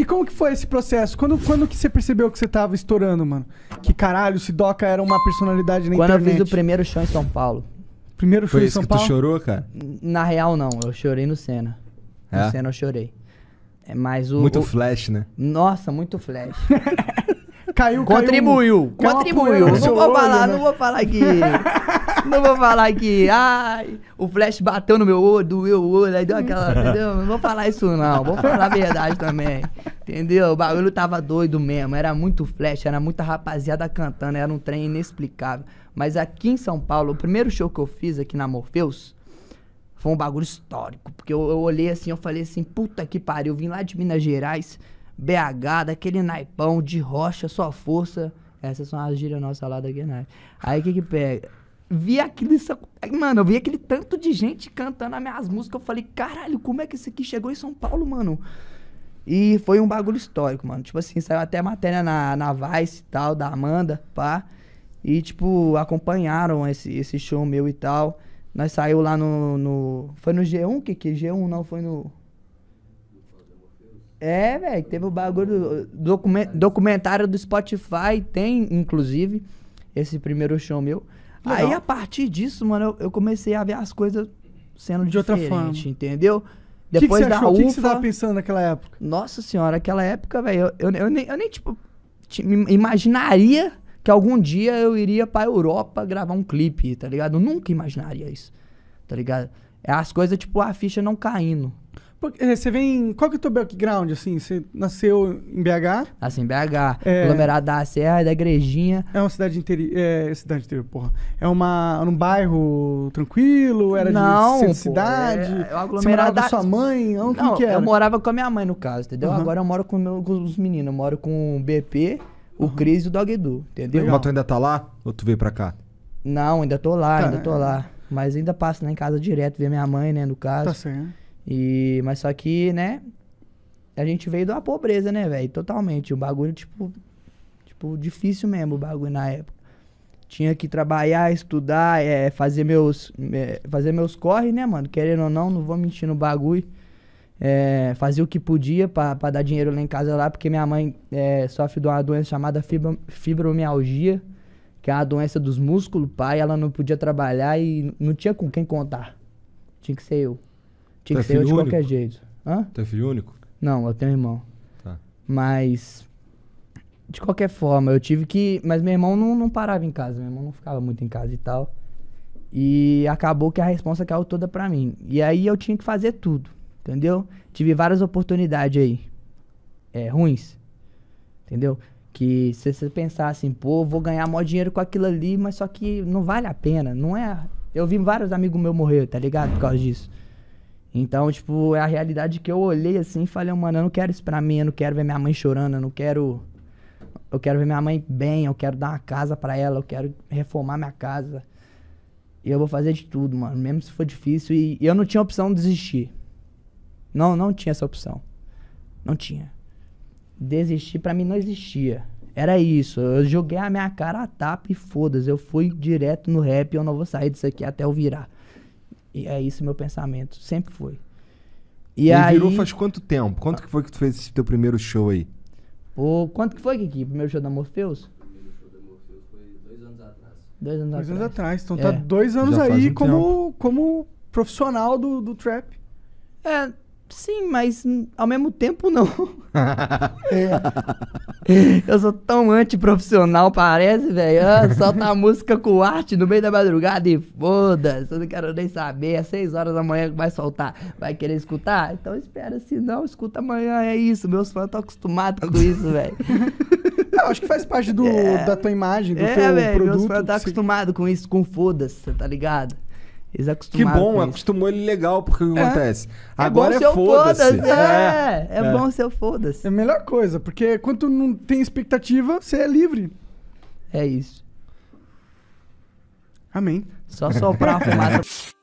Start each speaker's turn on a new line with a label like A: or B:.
A: E como que foi esse processo? Quando, quando que você percebeu que você tava estourando, mano? Que caralho, o Sidoca era uma personalidade na Quando internet. eu fiz o primeiro show em São Paulo. Primeiro show Foi em isso São que tu chorou, cara? Na real, não. Eu chorei no Senna. No é? Senna eu chorei. É, mas o... Muito o- flash, né? Nossa, muito flash. Caiu, Contribuiu, caiu Contribuiu. contribuiu. Não vou falar, não né? vou falar aqui. não vou falar aqui. Ai, o flash bateu no meu olho, doeu o olho, aí deu aquela. entendeu? Não vou falar isso, não. Vou falar a verdade também. Entendeu? O bagulho tava doido mesmo. Era muito flash, era muita rapaziada cantando, era um trem inexplicável. Mas aqui em São Paulo, o primeiro show que eu fiz aqui na Morpheus foi um bagulho histórico. Porque eu, eu olhei assim, eu falei assim, puta que pariu, eu vim lá de Minas Gerais, BH, daquele naipão de rocha, só força. Essas são as gírias nossas lá da Guiné. Aí o que que pega? vi aquilo. Mano, eu vi aquele tanto de gente cantando as minhas músicas. Eu falei, caralho, como é que isso aqui chegou em São Paulo, mano? E foi um bagulho histórico, mano. Tipo assim, saiu até matéria na, na Vice e tal, da Amanda, pá. E, tipo, acompanharam esse, esse show meu e tal. Nós saiu lá no, no. Foi no G1, que que? G1 não, foi no. É, velho, teve o bagulho. Document, documentário do Spotify, tem, inclusive, esse primeiro show meu. Legal. Aí, a partir disso, mano, eu, eu comecei a ver as coisas sendo de outra forma. entendeu? Depois que que da achou? UFA... O que, que você tava pensando naquela época? Nossa senhora, aquela época, velho, eu, eu, eu, nem, eu nem, tipo, imaginaria que algum dia eu iria pra Europa gravar um clipe, tá ligado? Eu nunca imaginaria isso, tá ligado? É as coisas, tipo, a ficha não caindo, é, você vem. Qual que é o teu background, assim? Você nasceu em BH? Nasci em BH. É... Aglomerado da Serra, da Igrejinha. É uma cidade interior. É, cidade interior, porra. É uma, um bairro tranquilo? Era Não, de pô, cidade? É... é aglomerado... da... sua mãe? Não, Não que era? eu morava com a minha mãe, no caso, entendeu? Uhum. Agora eu moro com, meu, com os meninos. Eu moro com o BP, uhum. o Cris e o Dog Edu, entendeu? Legal. Mas tu ainda tá lá? Ou tu veio pra cá? Não, ainda tô lá, tá, ainda tô é... lá. Mas ainda passo lá né, em casa direto, ver minha mãe, né, no caso. Tá certo. E, mas só que, né? A gente veio de uma pobreza, né, velho? Totalmente. O bagulho, tipo. Tipo, difícil mesmo o bagulho na época. Tinha que trabalhar, estudar, é, fazer meus. É, fazer meus corre, né, mano? Querendo ou não, não vou mentir no bagulho. É, fazia o que podia para dar dinheiro lá em casa lá, porque minha mãe é, sofre de uma doença chamada fibromialgia, que é uma doença dos músculos, pai, ela não podia trabalhar e não tinha com quem contar. Tinha que ser eu. Tinha tá que ser eu de único? qualquer jeito. Hã? Tu é filho único? Não, eu tenho um irmão. Tá. Mas. De qualquer forma, eu tive que. Mas meu irmão não, não parava em casa, meu irmão não ficava muito em casa e tal. E acabou que a resposta caiu toda pra mim. E aí eu tinha que fazer tudo, entendeu? Tive várias oportunidades aí. É, ruins. Entendeu? Que se você pensar assim, pô, vou ganhar maior dinheiro com aquilo ali, mas só que não vale a pena. Não é. Eu vi vários amigos meus morrer, tá ligado? Por causa disso. Então, tipo, é a realidade que eu olhei assim e falei, mano, eu não quero isso pra mim, eu não quero ver minha mãe chorando, eu não quero. Eu quero ver minha mãe bem, eu quero dar uma casa para ela, eu quero reformar minha casa. E eu vou fazer de tudo, mano, mesmo se for difícil. E, eu não tinha opção de desistir. Não, não tinha essa opção. Não tinha. Desistir para mim não existia. Era isso. Eu joguei a minha cara a tapa e foda-se. Eu fui direto no rap e eu não vou sair disso aqui até eu virar. E é isso meu pensamento, sempre foi. E, e aí virou faz quanto tempo? Quanto que foi que tu fez esse teu primeiro show aí? Pô, quanto que foi, Kiki? Primeiro show da Morpheus? Primeiro show da Morpheus foi dois anos atrás. Dois anos, atrás. atrás. Então tá é. tá dois anos aí um como, como profissional do, do trap. É, sim, mas ao mesmo tempo não. é eu sou tão antiprofissional, parece, velho. solta a música com arte no meio da madrugada e foda-se. Eu não quero nem saber. Às é seis horas da manhã que vai soltar. Vai querer escutar? Então espera, se não, escuta amanhã. É isso. Meus fãs estão acostumados com isso, velho. Não, acho que faz parte do, é. da tua imagem, do é, teu véio, produto. velho, meus fãs estão tá acostumados com isso, com foda-se, tá ligado? Eles acostumaram. Que bom, acostumou ele legal, porque o que é. acontece? É Agora é foda-se. Foda é, é, é, é, bom ser o foda-se. É a melhor coisa, porque quando não tem expectativa, você é livre. É isso. Amém. Só soprar a fumaça.